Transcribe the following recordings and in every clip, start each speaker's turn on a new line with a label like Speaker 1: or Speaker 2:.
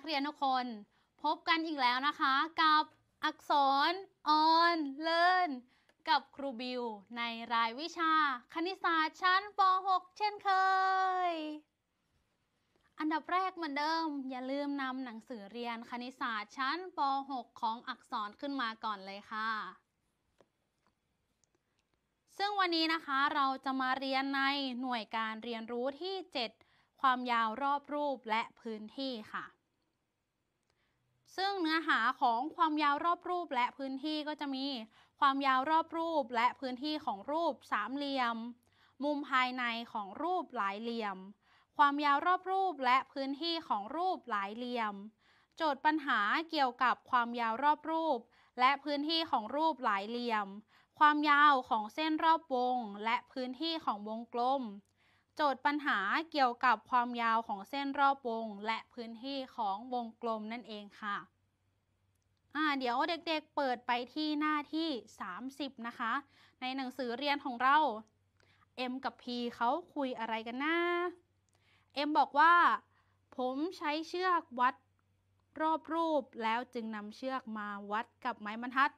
Speaker 1: ักเรียนทุกคน พบกันอีกแล้วนะคะกับอักษรออนเลิรนกับครูบิวในรายวิชา คณิตศาสตร์ชั้นป .6 เช่นเคย อันดับแรกเหมือนเดิม อย่าลืมนำหนังสือเรียนคณิตศาสตร์ชั้นป .6 ของอักษรขึ้นมาก่อนเลยค่ะ ซึ่งวันนี้นะคะเราจะมาเรียนในหน่วยการเรียนรู้ที่ 7 ความยาวรอบรูปและพื้นที่ค่ะซึ่งเนื้อหาของความยาวรอบรูปและพื้นที่ก็จะมี ความยาวรอบรูปและพื้นที่ของรูปสามเหลี่ยม มุมภายในของรูปหลายเหลี่ยม ความยาวรอบรูปและพื้นที่ของรูปหลายเหลี่ยม โจทย์ปัญหาเกี่ยวกับความยาวรอบรูป และพื้นที่ของรูปหลายเหลี่ยม ความยาวของเส้นรอบวงและพื้นที่ของวงกลมโจทย์ปัญหาเกี่ยวกับความยาวของเส้นรอบวง และพื้นที่ของวงกลมนั่นเองค่ะ เดี๋ยวเด็กๆเปิดไปที่หน้าที่ 30 นะคะ ในหนังสือเรียนของเรา M กับ P เขาคุยอะไรกันนะ M บอกว่า ผมใช้เชือกวัด รอบรูป แล้วจึงนำเชือกมาวัดกับไม้บรรทัด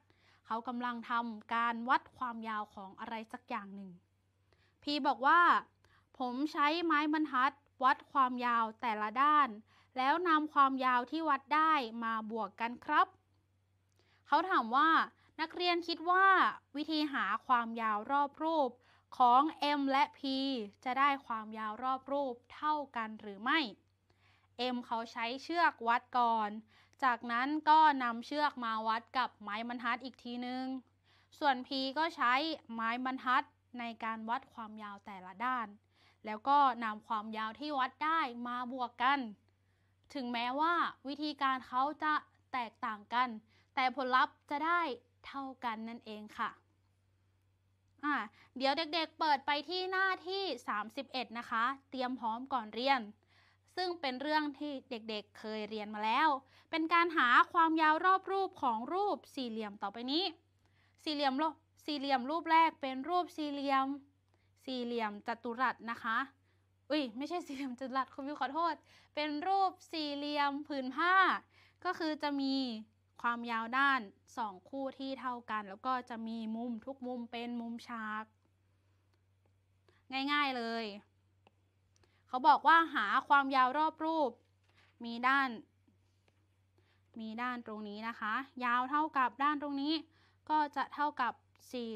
Speaker 1: เขากำลังทำการวัดความยาวของอะไรสักอย่างหนึ่ง P บอกว่าผมใช้ไม้บรรทัดวัดความยาวแต่ละด้าน แล้วนำความยาวที่วัดได้มาบวกกันครับ เขาถามว่า นักเรียนคิดว่า วิธีหาความยาวรอบรูปของ m และ p จะได้ความยาวรอบรูปเท่ากันหรือไม่ m เขาใช้เชือกวัดก่อน จากนั้นก็นำเชือกมาวัดกับไม้บรรทัดอีกทีนึง ส่วน p ก็ใช้ไม้บรรทัดในการวัดความยาวแต่ละด้านแล้วก็นำความยาวที่วัดได้มาบวกกัน ถึงแม้ว่าวิธีการเขาจะแตกต่างกัน แต่ผลลัพธ์จะได้เท่ากันนั่นเองค่ะ อ่าเดี๋ยวเด็กๆ เปิดไปที่หน้าที่ 31 นะคะ เตรียมพร้อมก่อนเรียน ซึ่งเป็นเรื่องที่เด็กๆ เคยเรียนมาแล้ว เป็นการหาความยาวรอบรูปของรูปสี่เหลี่ยมต่อไปนี้ สี่เหลี่ยมสี่เหลี่ยมรูปแรกเป็นรูปสี่เหลี่ยมสี่เหลี่ยมจัตุรัสนะคะ อุ้ยไม่ใช่สี่เหลี่ยมจัตุรัสคุณพี่ขอโทษ เป็นรูปสี่เหลี่ยมผืนผ้า ก็คือจะมีความยาวด้าน2คู่ที่เท่ากัน แล้วก็จะมีมุมทุกมุมเป็นมุมฉาก ง่ายๆเลย เขาบอกว่าหาความยาวรอบรูป มีด้าน มีด้านตรงนี้นะคะ ยาวเท่ากับด้านตรงนี้ ก็จะเท่ากับ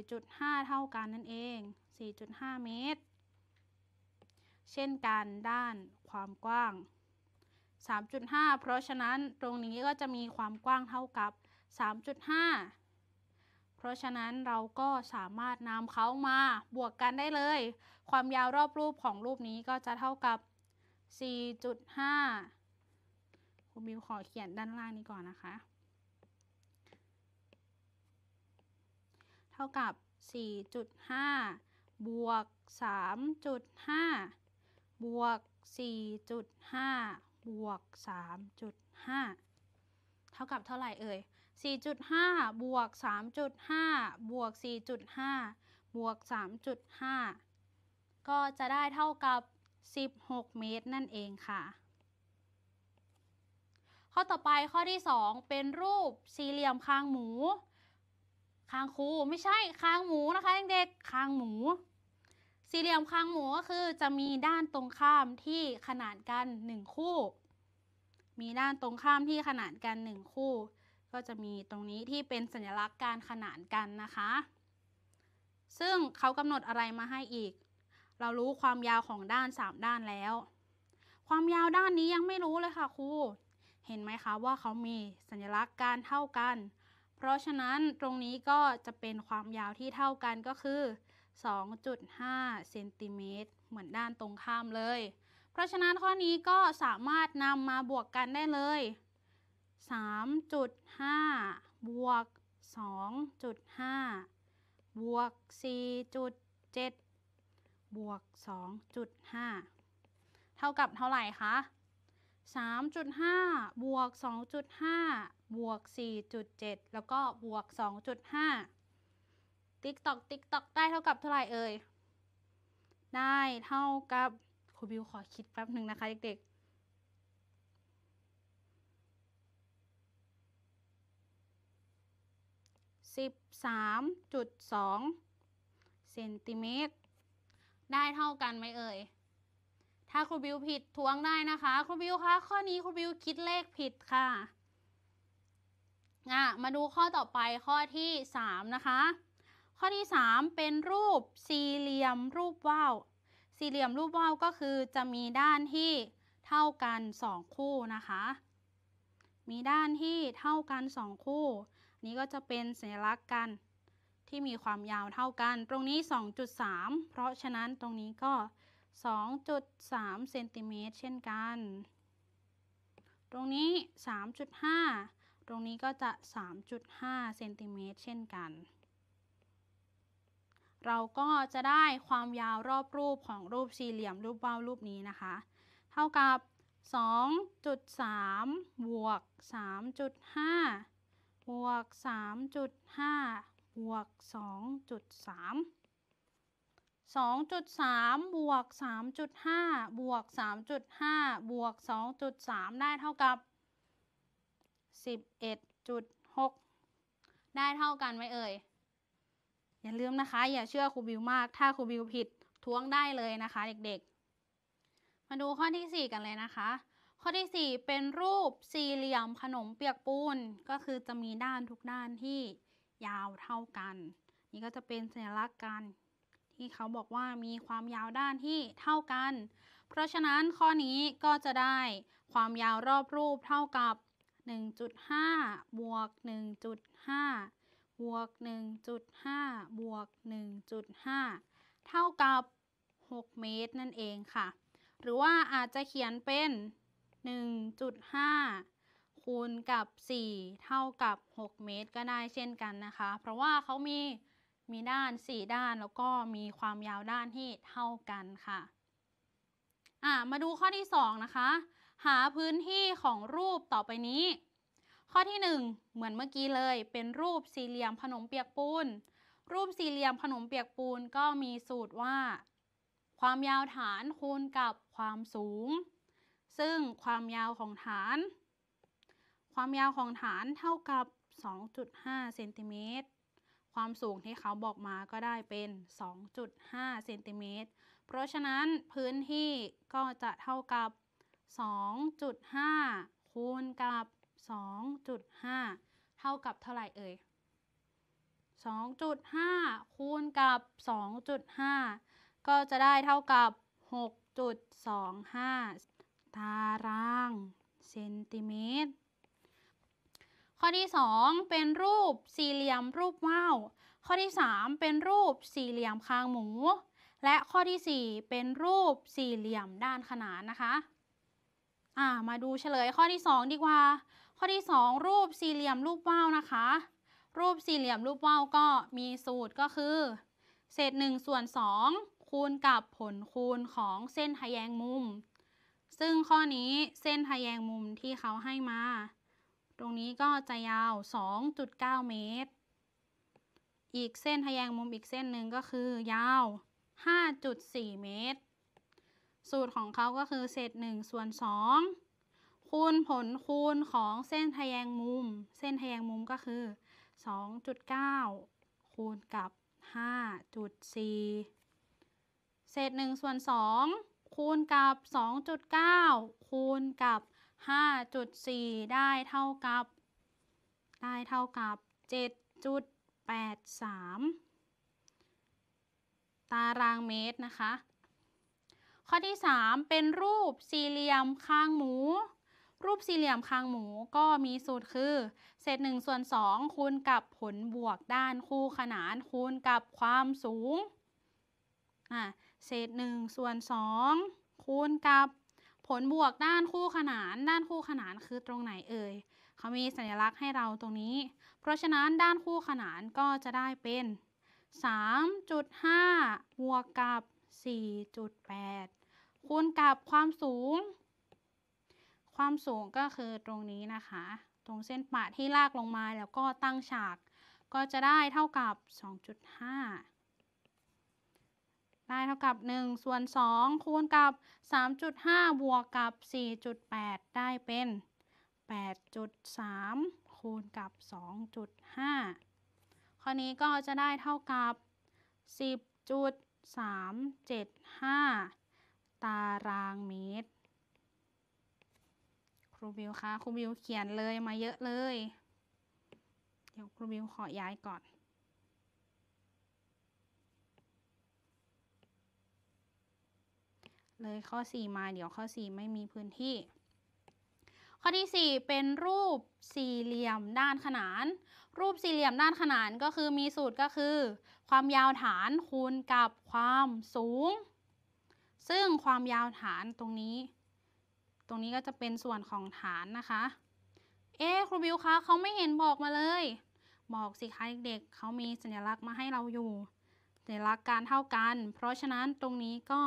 Speaker 1: 4.5 เท่ากันนั่นเอง4.5เมตร เช่นกันด้านความกว้าง 3.5 เพราะฉะนั้นตรงนี้ก็จะมีความกว้างเท่ากับ 3.5 เพราะฉะนั้นเราก็สามารถนำเขามาบวกกันได้เลย ความยาวรอบรูปของรูปนี้ก็จะเท่ากับ 4.5คุณบิวขอเขียนด้านล่างนี้ก่อนนะคะ เท่ากับ 4.5บวก 3.5 บวก 4.5 บวก 3.5 เท่ากับเท่าไหร่เอ่ย 4.5 บวก 3.5 บวก 4.5 บวก 3.5 ก็จะได้เท่ากับ 16 เมตรนั่นเองค่ะ ข้อต่อไปข้อที่ 2 เป็นรูปสี่เหลี่ยมคางหมู คางคูไม่ใช่คางหมูนะคะเด็กๆคางหมูสี่เหลี่ยมคางหมูก็คือจะมีด้านตรงข้ามที่ขนานกัน 1 คู่ มีด้านตรงข้ามที่ขนานกัน 1 คู่ ก็จะมีตรงนี้ที่เป็นสัญลักษณ์การขนานกันนะคะ ซึ่งเขากำหนดอะไรมาให้อีก เรารู้ความยาวของด้าน 3 ด้านแล้ว ความยาวด้านนี้ยังไม่รู้เลยค่ะครู เห็นไหมคะว่าเขามีสัญลักษณ์การเท่ากัน เพราะฉะนั้นตรงนี้ก็จะเป็นความยาวที่เท่ากันก็คือ2.5เซนติเมตรเหมือนด้านตรงข้ามเลย เพราะฉะนั้นข้อนี้ก็สามารถนำมาบวกกันได้เลย 3.5บวก2.5บวก4.7บวก2.5 เท่ากับเท่าไหร่คะ 3.5บวก2.5บวก4.7 แล้วก็บวก2.5ติ๊กตอก ติ๊กตอก ได้เท่ากับเท่าไหร่เอ่ย ได้เท่ากับ ครูบิวขอคิดแป๊บหนึ่งนะคะเด็กๆสิบสามจุดสองเซนติเมตร ได้เท่ากันไหมเอ่ย ถ้าครูบิวผิดทวงได้นะคะ ครูบิวคะข้อนี้ครูบิวคิดเลขผิดค่ะอะมาดูข้อต่อไปข้อที่ 3 นะคะข้อที่3เป็นรูปสี่เหลี่ยมรูปว่าวสี่เหลี่ยมรูปว่าวก็คือจะมีด้านที่เท่ากัน 2 คู่นะคะ มีด้านที่เท่ากัน 2 คู่ นี้ก็จะเป็นสัญลักษณ์กันที่มีความยาวเท่ากัน ตรงนี้ 2.3 เพราะฉะนั้นตรงนี้ก็ 2.3เซนติเมตรเช่นกัน ตรงนี้ 3.5 ตรงนี้ก็จะ 3.5เซนติเมตรเช่นกันเราก็จะได้ความยาวรอบรูปของรูปสี่เหลี่ยมรูปว่ารูปนี้นะคะ เท่ากับ 2.3 บวก 3.5บวก 3.5 บวก 2.3 2.3 บวก 3.5 บวก 3.5 บวก 2.3 ได้เท่ากับ 11.6 ได้เท่ากันไหมเอ่ยอย่าลืมนะคะอย่าเชื่อครูบิวมากถ้าครูบิวผิดท้วงได้เลยนะคะเด็กๆ มาดูข้อที่ 4 กันเลยนะคะ ข้อที่4เป็นรูปสี่เหลี่ยมขนมเปียกปูนก็คือจะมีด้านทุกด้านที่ยาวเท่ากันนี่ก็จะเป็นสัญลักษณ์กันที่เขาบอกว่ามีความยาวด้านที่เท่ากัน เพราะฉะนั้นข้อนี้ก็จะได้ความยาวรอบรูปเท่ากับ 1.5บวก1.5บวก1.5 บวก 1.5 เท่ากับ 6 เมตรนั่นเองค่ะ หรือว่าอาจจะเขียนเป็น 1.5คูณกับ 4 เท่ากับ 6 เมตรก็ได้เช่นกันนะคะ เพราะว่าเขามีมีด้าน 4 ด้านแล้วก็มีความยาวด้านที่เท่ากันค่ะอ่มาดูข้อที่ 2 นะคะ หาพื้นที่ของรูปต่อไปนี้ข้อที่ 1 เหมือนเมื่อกี้เลยเป็นรูปสี่เหลี่ยมขนมเปียกปูน รูปสี่เหลี่ยมขนมเปียกปูนก็มีสูตรว่า ความยาวฐานคูณกับความสูง ซึ่งความยาวของฐาน ความยาวของฐานเท่ากับ 2.5เซนติเมตรความสูงที่เขาบอกมาก็ได้เป็น 2.5เซนติเมตรเพราะฉะนั้นพื้นที่ก็จะเท่ากับ 2.5 คูณกับ2.5 เท่ากับเท่าไหร่เอ่ย 2.5 คูณกับ 2.5 ก็จะได้เท่ากับ 6.25 ตาราง เซนติเมตร ข้อที่2เป็นรูปสี่เหลี่ยมรูปว่าวข้อที่3เป็นรูปสี่เหลี่ยมคางหมู และข้อที่4เป็นรูปสี่เหลี่ยมด้านขนานนะคะ อ่ามาดูเฉลยข้อที่2ดีกว่าข้อที่ 2 รูปสี่เหลี่ยมรูปว่าวนะคะ รูปสี่เหลี่ยมรูปว่าว ก็มีสูตรก็คือ เศษ1ส่วน2คูณกับผลคูณของเส้นทแยงมุม ซึ่งข้อนี้เส้นทแยงมุมที่เขาให้มา ตรงนี้ก็จะยาว 2.9 เมตร อีกเส้นทแยงมุมอีกเส้นหนึ่งก็คือ ยาว 5.4 เมตร สูตรของเขาก็คือเศษ1ส่วน2คูณผลคูณของเส้นทแยงมุม เส้นทแยงมุมก็คือ 2.9คูณกับ 5.4เศษ1ส่วน2คูณกับ 2.9คูณกับ 5.4 ได้เท่ากับ ได้เท่ากับ 7.83 ตารางเมตรนะคะ ข้อที่ 3 เป็นรูปสี่เหลี่ยมคางหมูรูปสี่เหลี่ยมคางหมูก็มีสูตรคือ เศษ1ส่วน2คูณกับผลบวกด้านคู่ขนาน คูณกับความสูงอ่าเศษ1ส่วน2คูณกับผลบวกด้านคู่ขนาน ด้านคู่ขนานคือตรงไหนเอ่ยเขามีสัญลักษณ์ให้เราตรงนี้ เพราะฉะนั้นด้านคู่ขนานก็จะได้เป็น 3.5 บวกกับ 4.8 คูณกับความสูงความสูงก็คือตรงนี้นะคะ ตรงเส้นปะที่ลากลงมาแล้วก็ตั้งฉาก ก็จะได้เท่ากับ 2.5 ได้เท่ากับ 1 ส่วน 2 คูณกับ 3.5 บวกกับ 4.8 ได้เป็น 8.3 คูณกับ 2.5ข้อนี้ก็จะได้เท่ากับ 10.375 ตารางเมตรครูบิวคะ ครูบิวเขียนเลยมาเยอะเลย เดี๋ยวครูบิวขอย้ายก่อน เลยข้อ 4 มา เดี๋ยวข้อ 4 ไม่มีพื้นที่ ข้อที่ 4 เป็นรูปสี่เหลี่ยมด้านขนาน รูปสี่เหลี่ยมด้านขนานก็คือมีสูตรก็คือความยาวฐานคูณกับความสูง ซึ่งความยาวฐานตรงนี้ตรงนี้ก็จะเป็นส่วนของฐานนะคะ เอ๊ครูบิวคะเขาไม่เห็นบอกมาเลย บอกสิคะเด็กๆเขามีสัญลักษณ์มาให้เราอยู่ สัญลักษณ์การเท่ากัน เพราะฉะนั้นตรงนี้ก็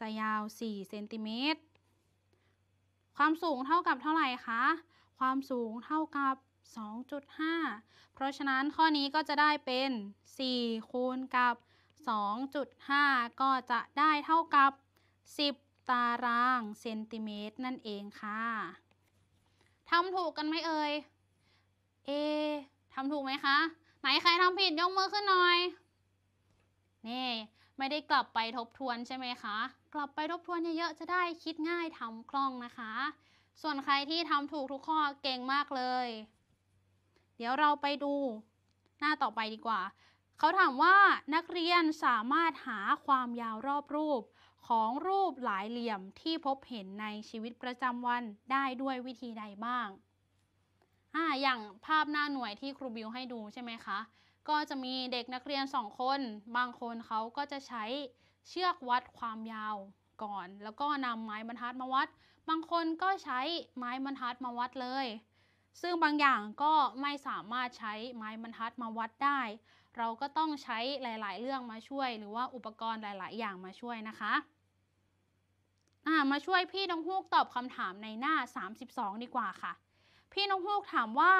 Speaker 1: จะยาว 4 เซนติเมตร ความสูงเท่ากับเท่าไหร่คะ ความสูงเท่ากับ 2.5 เพราะฉะนั้นข้อนี้ก็จะได้เป็น 4 คูณกับ 2.5 ก็จะได้เท่ากับ 10ตารางเซนติเมตรนั่นเองค่ะ ทำถูกกันไหมเอ่ย เอ ทำถูกไหมคะ ไหนใครทำผิดยกมือขึ้นหน่อย นี่ ไม่ได้กลับไปทบทวนใช่ไหมคะ กลับไปทบทวนเยอะ ๆ จะได้คิดง่ายทำคล่องนะคะ ส่วนใครที่ทำถูกทุกข้อเก่งมากเลย เดี๋ยวเราไปดูหน้าต่อไปดีกว่า เขาถามว่านักเรียนสามารถหาความยาวรอบรูปของรูปหลายเหลี่ยมที่พบเห็นในชีวิตประจำวันได้ด้วยวิธีใดบ้างออย่างภาพหน้าหน่วยที่ครูบิวให้ดูใช่ไหมคะ ก็จะมีเด็กนักเรียนสองคน บางคนเขาก็จะใช้เชือกวัดความยาวก่อน แล้วก็นำไม้บรรทัดมาวัด บางคนก็ใช้ไม้บรรทัดมาวัดเลย ซึ่งบางอย่างก็ไม่สามารถใช้ไม้บรรทัดมาวัดได้เราก็ต้องใช้หลายๆ เรื่องมาช่วย หรือว่าอุปกรณ์หลายๆ อย่างมาช่วยนะคะ มาช่วยพี่น้องฮูกตอบคำถามในหน้า 32 ดีกว่าค่ะ พี่น้องฮูกถามว่า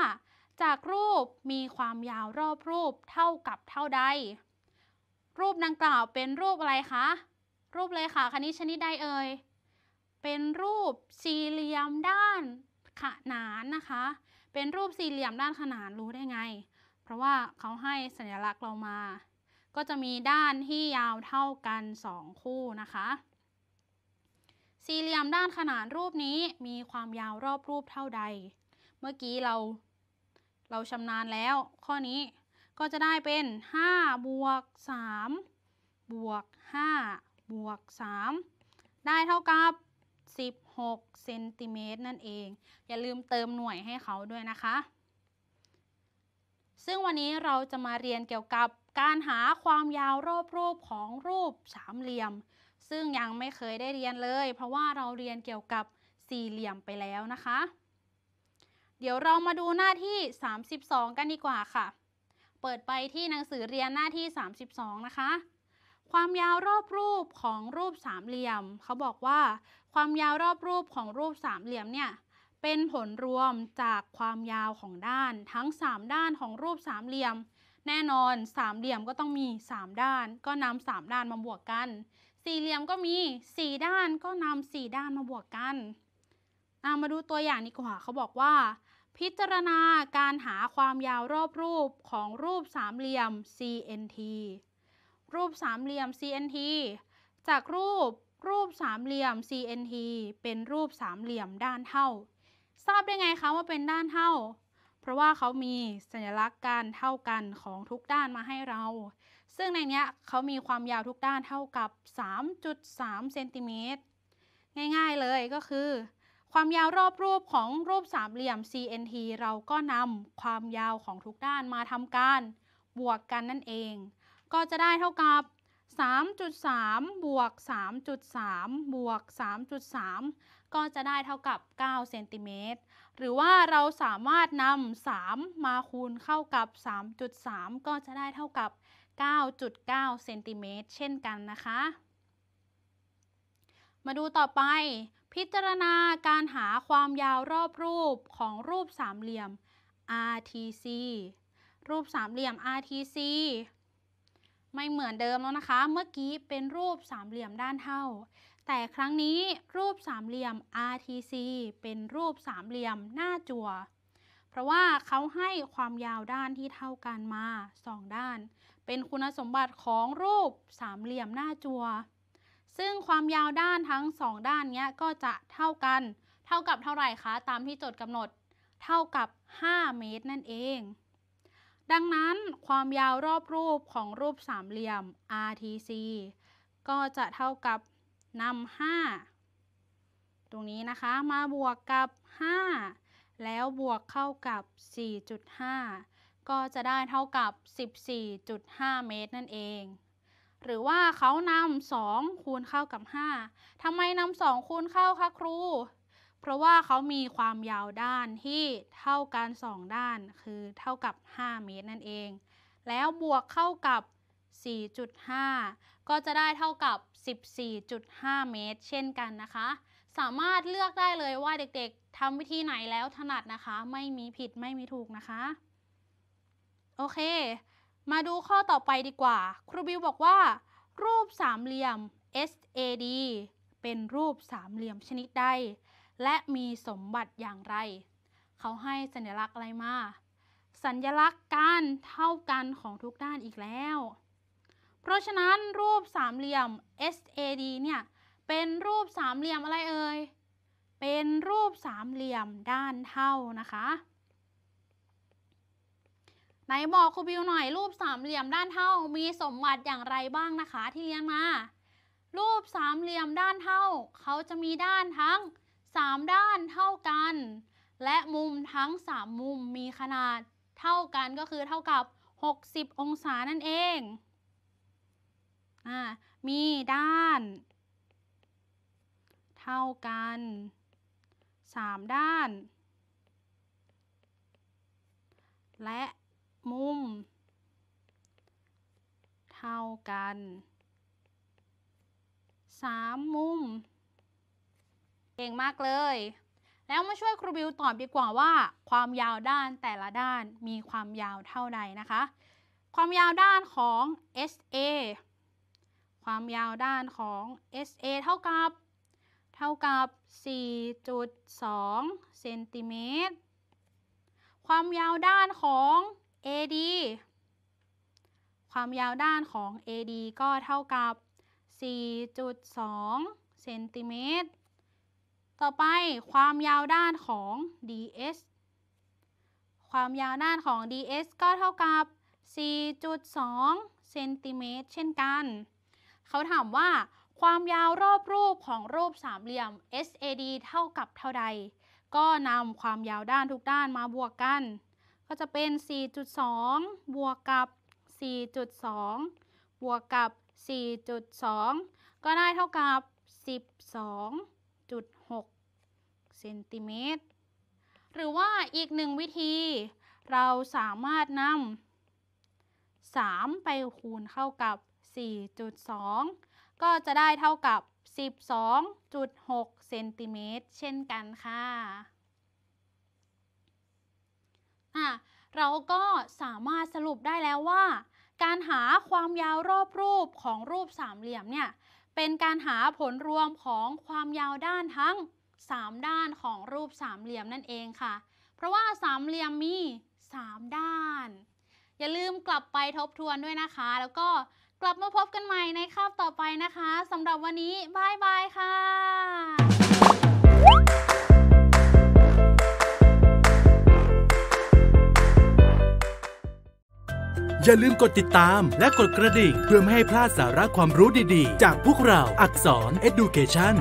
Speaker 1: จากรูปมีความยาวรอบรูปเท่ากับเท่าใด รูปดังกล่าวเป็นรูปอะไรคะ รูปเลยค่ะคณิชนิดใดเอ่ย เป็นรูปสี่เหลี่ยมด้านขนานนะคะ เป็นรูปสี่เหลี่ยมด้านขนานรู้ได้ไงเพราะว่าเขาให้สัญลักษณ์เรามา ก็จะมีด้านที่ยาวเท่ากัน 2 คู่นะคะ สี่เหลี่ยมด้านขนานรูปนี้มีความยาวรอบรูปเท่าใด เมื่อกี้เราเราชำนาญแล้ว ข้อนี้ก็จะได้เป็น 5 บวก 3 บวก 5 บวก 3 ได้เท่ากับ 16 เซนติเมตรนั่นเอง อย่าลืมเติมหน่วยให้เขาด้วยนะคะซึ่งวันนี้เราจะมาเรียนเกี่ยวกับการหาความยาวรอบรูปของรูปสามเหลี่ยม ซึ่งยังไม่เคยได้เรียนเลย เพราะว่าเราเรียนเกี่ยวกับสี่เหลี่ยมไปแล้วนะคะ เดี๋ยวเรามาดูหน้าที่ 32 กันดีกว่าค่ะ เปิดไปที่หนังสือเรียนหน้าที่ 32 นะคะ ความยาวรอบรูปของรูปสามเหลี่ยม เขาบอกว่า ความยาวรอบรูปของรูปสามเหลี่ยมเนี่ยเป็นผลรวมจากความยาวของด้านทั้ง 3 ด้านของรูปสามเหลี่ยม แน่นอนสามเหลี่ยมก็ต้องมี 3 ด้าน ก็นำสามด้านมาบวกกัน สี่เหลี่ยมก็มี 4 ด้านก็นำสี่ด้านมาบวกกันามาดูตัวอย่างนี้กว่าเขาบอกว่า พิจารณาการหาความยาวรอบรูปของรูปสามเหลี่ยม CNT รูปสามเหลี่ยม CNT จากรูปรูปสามเหลี่ยม CNT เป็นรูปสามเหลี่ยมด้านเท่าทราบได้ไงคะว่าเป็นด้านเท่า เพราะว่าเขามีสัญลักษณ์การเท่ากันของทุกด้านมาให้เรา ซึ่งในนี้เขามีความยาวทุกด้านเท่ากับ 3.3 เซนติเมตร ง่ายๆเลยก็คือ ความยาวรอบรูปของรูปสามเหลี่ยม CNT เราก็นำความยาวของทุกด้านมาทำการ บวกกันนั่นเอง ก็จะได้เท่ากับ 3.3 บวก 3.3 บวก 3.3ก็จะได้เท่ากับ9เซนติเมตรหรือว่าเราสามารถนำ 3 มาคูณเข้ากับ 3.3 ก็จะได้เท่ากับ 9.9เซนติเมตรเช่นกันนะคะ มาดูต่อไป พิจารณาการหาความยาวรอบรูปของรูปสามเหลี่ยม RTC รูปสามเหลี่ยม RTC ไม่เหมือนเดิมแล้วนะคะ เมื่อกี้เป็นรูปสามเหลี่ยมด้านเท่าแต่ครั้งนี้รูปสามเหลี่ยม RTC เป็นรูปสามเหลี่ยมหน้าจั่ว เพราะว่าเขาให้ความยาวด้านที่เท่ากันมา 2 ด้าน เป็นคุณสมบัติของรูปสามเหลี่ยมหน้าจั่ว ซึ่งความยาวด้านทั้ง 2 ด้านเนี้ยก็จะเท่ากัน เท่ากับเท่าไหร่คะ ตามที่โจทย์กำหนด เท่ากับ 5 เมตรนั่นเอง ดังนั้นความยาวรอบรูปของรูปสามเหลี่ยม RTC ก็จะเท่ากับนำห้าตรงนี้นะคะ มาบวกกับ 5 แล้วบวกเข้ากับ 4.5 ก็จะได้เท่ากับ 14.5 เมตรนั่นเอง หรือว่าเขานำ2คูณเข้ากับ 5ทำไมนำ2คูณเข้าคะครู เพราะว่าเขามีความยาวด้านที่เท่ากัน 2 ด้านคือเท่ากับ 5 เมตรนั่นเอง แล้วบวกเข้ากับ4.5 ก็จะได้เท่ากับ 14.5 เมตร เช่นกันนะคะ สามารถเลือกได้เลยว่าเด็กๆทำวิธีไหนแล้วถนัดนะคะ ไม่มีผิดไม่มีถูกนะคะ โอเค มาดูข้อต่อไปดีกว่า ครูบิวบอกว่า รูปสามเหลี่ยม SAD เป็นรูปสามเหลี่ยมชนิดใดและมีสมบัติอย่างไร เขาให้สัญลักษณ์อะไรมา สัญลักษณ์การเท่ากันของทุกด้านอีกแล้วเพราะฉะนั้นรูปสามเหลี่ยม SAD เนี่ยเป็นรูปสามเหลี่ยมอะไรเอ่ย เป็นรูปสามเหลี่ยมด้านเท่านะคะไหนบอกครูบิวหน่อยรูปสามเหลี่ยมด้านเท่ามีสมบัติอย่างไรบ้างนะคะที่เรียนมา รูปสามเหลี่ยมด้านเท่าเขาจะมีด้านทั้งสามด้านเท่ากัน และมุมทั้งสมมุมมีขนาดเท่ากันก็คือเท่ากับ 60 องศานั่นเองมีด้าน เท่ากัน 3 ด้าน และมุม เท่ากัน 3 มุม เก่งมากเลย แล้วมาช่วยครูบิวตอบดีกว่าว่า ความยาวด้านแต่ละด้านมีความยาวเท่าใดนะคะ ความยาวด้านของ SA ความยาวด้านของ SA เท่ากับ เท่ากับ4.2เซนติเมตรความยาวด้านของ AD ความยาวด้านของ AD ก็เท่ากับ 4.2เซนติเมตรต่อไปความยาวด้านของ DS ความยาวด้านของ DS ก็เท่ากับ 4.2เซนติเมตรเช่นกันเขาถามว่าความยาวรอบรูปของรูปสามเหลี่ยม SAD เท่ากับเท่าใด ก็นำความยาวด้านทุกด้านมาบวกกัน ก็จะเป็น 4.2 บวกกับ 4.2 บวกกับ 4.2 ก็ได้เท่ากับ 12.6เซนติเมตร หรือว่าอีกหนึ่งวิธี เราสามารถนำ3ไปคูณเข้ากับ14.2 ก็จะได้เท่ากับ 12.6 เซนติเมตร เช่นกันค่ะอ่ะ เราก็สามารถสรุปได้แล้วว่า การหาความยาวรอบรูปของรูปสามเหลี่ยมเนี่ยเป็นการหาผลรวมของความยาวด้านทั้ง 3 ด้านของรูปสามเหลี่ยมนั่นเองค่ะ เพราะว่าสามเหลี่ยมมี 3 ด้าน อย่าลืมกลับไปทบทวนด้วยนะคะแล้วก็กลับมาพบกันใหม่ในคาบต่อไปนะคะสำหรับวันนี้บายบายค่ะ อย่าลืมกดติดตามและกดกระดิ่งเพื่อไม่ให้พลาดสาระความรู้ดีๆ จากพวกเราอักษร Education